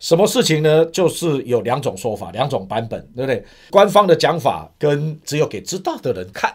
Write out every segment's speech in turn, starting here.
什么事情呢？就是有两种说法，两种版本，对不对？官方的讲法跟只有给知道的人看，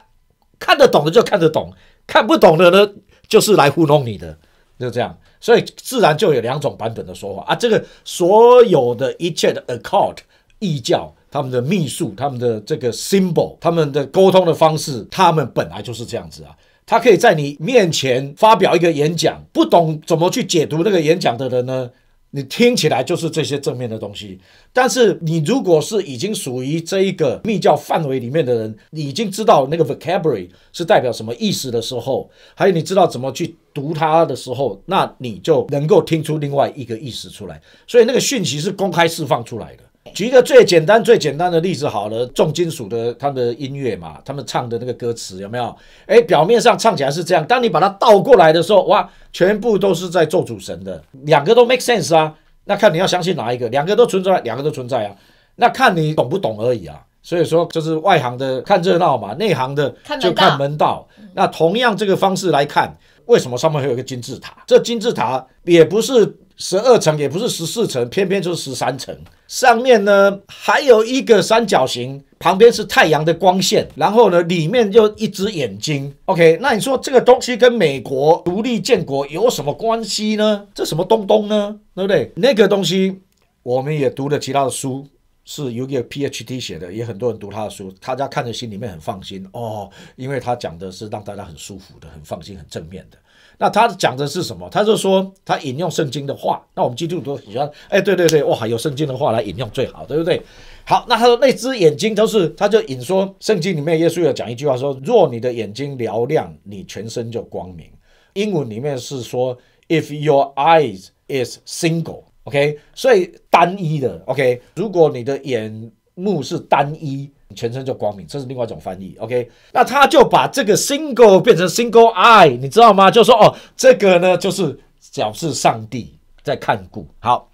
看得懂的就看得懂，看不懂的呢就是来糊弄你的，就这样。所以自然就有两种版本的说法啊。这个所有的一切的 account，异教他们的秘术，他们的这个 symbol，他们的沟通的方式，他们本来就是这样子啊。他可以在你面前发表一个演讲，不懂怎么去解读那个演讲的人呢？你听起来就是这些正面的东西，但是你如果是已经属于这一个密教范围里面的人，你已经知道那个 vocabulary 是代表什么意思的时候，还有你知道怎么去读它的时候，那你就能够听出另外一个意思出来。所以那个讯息是公开释放出来的。举一个最简单、最简单的例子好了，重金属的他们的音乐嘛，他们唱的那个歌词有没有？哎，表面上唱起来是这样，当你把它倒过来的时候，哇，全部都是在做主神的，两个都 make sense 啊，那看你要相信哪一个，两个都存在，两个都存在啊，那看你懂不懂而已啊。所以说，就是外行的看热闹嘛，内行的就看门道。那同样这个方式来看，为什么上面会有一个金字塔？这金字塔也不是十二层，也不是十四层，偏偏就是十三层。上面呢还有一个三角形，旁边是太阳的光线，然后呢里面就一只眼睛。OK，那你说这个东西跟美国独立建国有什么关系呢？这什么东东呢？对不对？那个东西我们也读了其他的书。是有一个 PhD 写的，也很多人读他的书，大家看着心里面很放心哦，因为他讲的是让大家很舒服的、很放心、很正面的。那他讲的是什么？他就说他引用圣经的话。那我们基督徒喜欢，哎，对对对，哇，有圣经的话来引用最好，对不对？好，那他说那只眼睛都是，他就引说圣经里面耶稣有讲一句话说：若你的眼睛嘹亮，你全身就光明。英文里面是说 If your eyes is single。OK，所以单一的 OK，如果你的眼目是单一，全身就光明，这是另外一种翻译。OK，那他就把这个 single 变成 single eye，你知道吗？就说哦，这个呢就是表示上帝在看顾。好，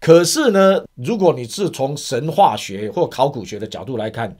可是呢，如果你是从神话学或考古学的角度来看，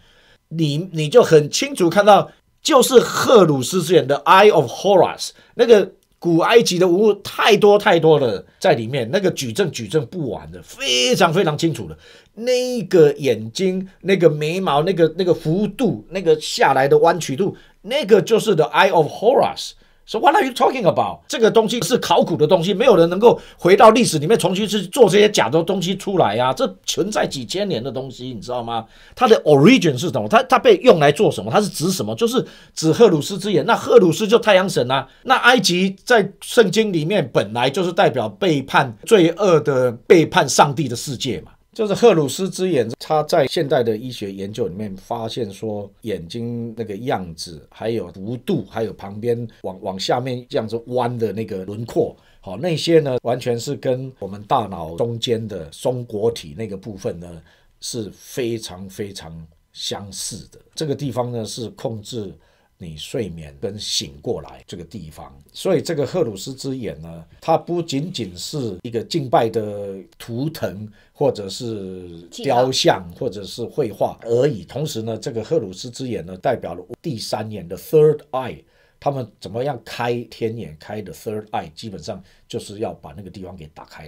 你你就很清楚看到，就是赫鲁斯之眼的 Eye of Horus 那个。古埃及的文物太多太多了，在里面那个矩阵矩阵不完的，非常非常清楚的，那个眼睛、那个眉毛、那个那个幅度、那个下来的弯曲度，那个就是的 Eye of Horus。So what are you talking about？这个东西是考古的东西，没有人能够回到历史里面重新去做这些假的东西出来呀。这存在几千年的东西，你知道吗？它的 origin 是什么？它它被用来做什么？它是指什么？就是指赫鲁斯之眼。那赫鲁斯就太阳神啊。那埃及在圣经里面本来就是代表背叛罪恶的、背叛上帝的世界嘛。就是赫鲁斯之眼，他在现代的医学研究里面发现说，眼睛那个样子，还有弧度，还有旁边往往下面这样子弯的那个轮廓，好那些呢，完全是跟我们大脑中间的松果体那个部分呢是非常非常相似的。这个地方呢是控制。你睡眠跟醒过来这个地方，所以这个赫鲁斯之眼呢，它不仅仅是一个敬拜的图腾或者是雕像或者是绘画而已，同时呢，这个赫鲁斯之眼呢，代表了第三眼的 third eye，他们怎么样开天眼开的 third eye，基本上就是要把那个地方给打开。